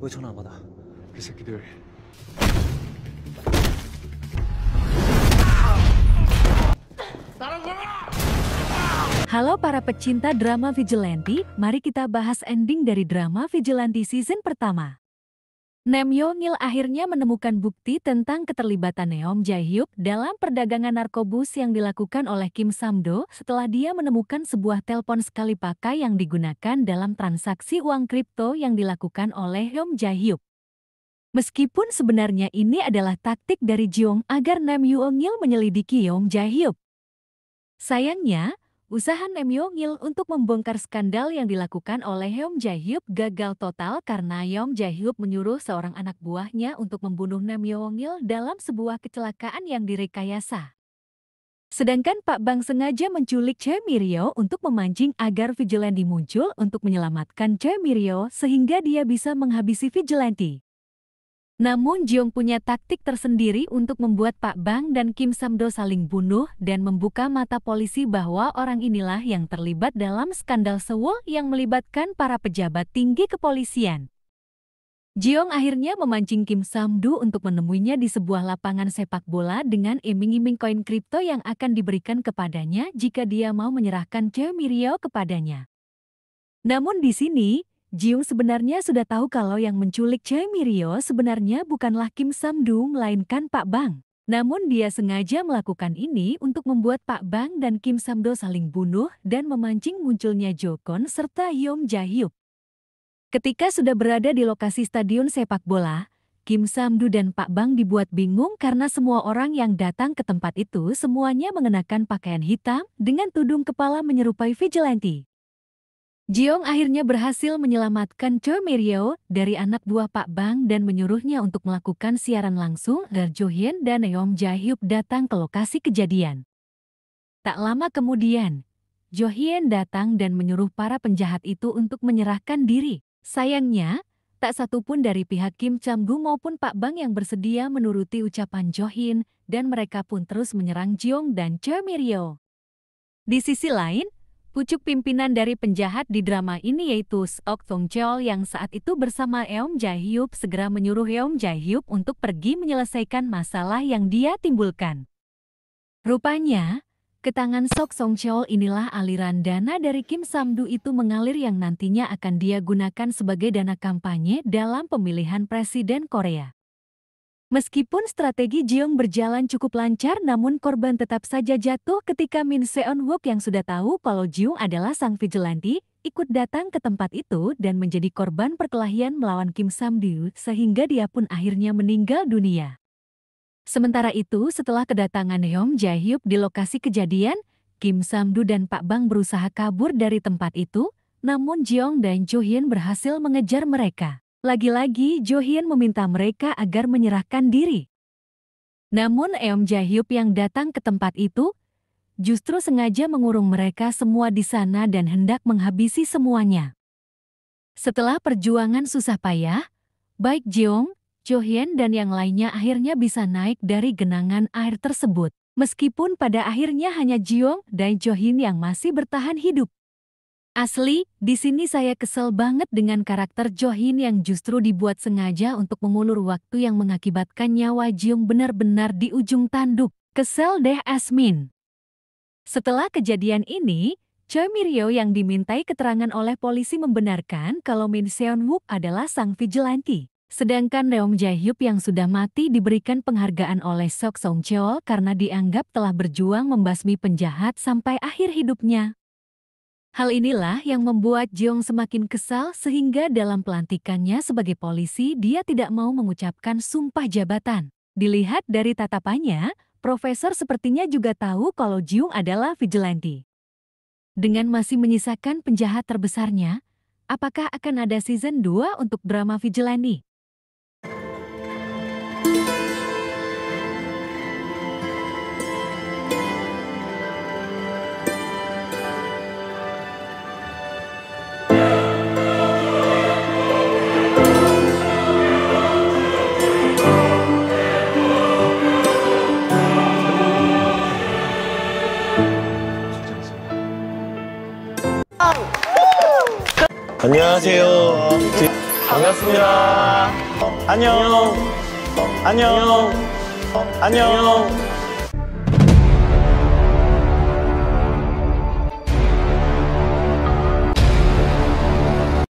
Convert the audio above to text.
왜 전화 안 받아? 그 새끼들. Halo para pecinta drama Vigilante, mari kita bahas ending dari drama Vigilante season pertama. Nem Yongil akhirnya menemukan bukti tentang keterlibatan Neom Hyuk dalam perdagangan narkobus yang dilakukan oleh Kim Samdo setelah dia menemukan sebuah telepon sekali pakai yang digunakan dalam transaksi uang kripto yang dilakukan oleh Neom Hyuk. Meskipun sebenarnya ini adalah taktik dari Jiong agar Nem Yongil menyelidiki Yeom Hyuk. Sayangnya, Usaha Nem Yong-il untuk membongkar skandal yang dilakukan oleh Yeom jae Hyuk gagal total karena Yeom jae Hyuk menyuruh seorang anak buahnya untuk membunuh Nem Yong-il dalam sebuah kecelakaan yang direkayasa. Sedangkan Pak Bang sengaja menculik Choi Miryo untuk memancing agar Vigilante muncul untuk menyelamatkan Choi Miryo sehingga dia bisa menghabisi Vigilante. Namun Jeong punya taktik tersendiri untuk membuat Pak Bang dan Kim Samdo saling bunuh dan membuka mata polisi bahwa orang inilah yang terlibat dalam skandal Seoul yang melibatkan para pejabat tinggi kepolisian. Jeong akhirnya memancing Kim Samdo untuk menemuinya di sebuah lapangan sepak bola dengan iming-iming koin kripto yang akan diberikan kepadanya jika dia mau menyerahkan Choi Mirio kepadanya. Namun di sini, Jiung sebenarnya sudah tahu kalau yang menculik Choi Mirio sebenarnya bukanlah Kim Samdu melainkan Pak Bang. Namun dia sengaja melakukan ini untuk membuat Pak Bang dan Kim Samdo saling bunuh dan memancing munculnya Jokon serta Yom Jahyuk. Ketika sudah berada di lokasi stadion sepak bola, Kim Samdu dan Pak Bang dibuat bingung karena semua orang yang datang ke tempat itu semuanya mengenakan pakaian hitam dengan tudung kepala menyerupai vigilante. Jiong akhirnya berhasil menyelamatkan Choi Mirio dari anak buah Pak Bang dan menyuruhnya untuk melakukan siaran langsung agar Jo Hyun dan Yeom Jahyup datang ke lokasi kejadian. Tak lama kemudian, Jo Hyun datang dan menyuruh para penjahat itu untuk menyerahkan diri. Sayangnya, tak satupun dari pihak Kim Cham Gu maupun Pak Bang yang bersedia menuruti ucapan Jo Hyun dan mereka pun terus menyerang Jiong dan Choi Mirio. Di sisi lain, Pucuk pimpinan dari penjahat di drama ini yaitu Seok Tong Cheol yang saat itu bersama Eom Jae Hyuk segera menyuruh Eom Jae Hyuk untuk pergi menyelesaikan masalah yang dia timbulkan. Rupanya, ke tangan Sok Song Cheol inilah aliran dana dari Kim Samdu itu mengalir yang nantinya akan dia gunakan sebagai dana kampanye dalam pemilihan presiden Korea. Meskipun strategi Jiong berjalan cukup lancar namun korban tetap saja jatuh ketika Min Seon Wook yang sudah tahu kalau Jiong adalah sang vigilante, ikut datang ke tempat itu dan menjadi korban perkelahian melawan Kim Sam Diu sehingga dia pun akhirnya meninggal dunia. Sementara itu setelah kedatangan Yong Jae Hyuk di lokasi kejadian, Kim Sam Du dan Pak Bang berusaha kabur dari tempat itu, namun Jiong dan Jo Hyun berhasil mengejar mereka. Lagi-lagi Jo Hyun meminta mereka agar menyerahkan diri. Namun Eom Jahyup yang datang ke tempat itu justru sengaja mengurung mereka semua di sana dan hendak menghabisi semuanya. Setelah perjuangan susah payah, baik Jeong, Hyun dan yang lainnya akhirnya bisa naik dari genangan air tersebut. Meskipun pada akhirnya hanya Jiong dan Johin yang masih bertahan hidup. Asli, di sini saya kesel banget dengan karakter Johin yang justru dibuat sengaja untuk mengulur waktu yang mengakibatkan nyawa Jiung benar-benar di ujung tanduk. Kesel deh Asmin. Setelah kejadian ini, Choi Miryo yang dimintai keterangan oleh polisi membenarkan kalau Min Seon Wook adalah sang vigilante. Sedangkan Reom Jaehyup yang sudah mati diberikan penghargaan oleh Sok Song Cheol karena dianggap telah berjuang membasmi penjahat sampai akhir hidupnya. Hal inilah yang membuat Jiong semakin kesal sehingga dalam pelantikannya sebagai polisi dia tidak mau mengucapkan sumpah jabatan. Dilihat dari tatapannya, Profesor sepertinya juga tahu kalau Jeong adalah vigilante. Dengan masih menyisakan penjahat terbesarnya, apakah akan ada season 2 untuk drama vigilante? 안녕하세요. 반갑습니다. 안녕. 안녕. 안녕.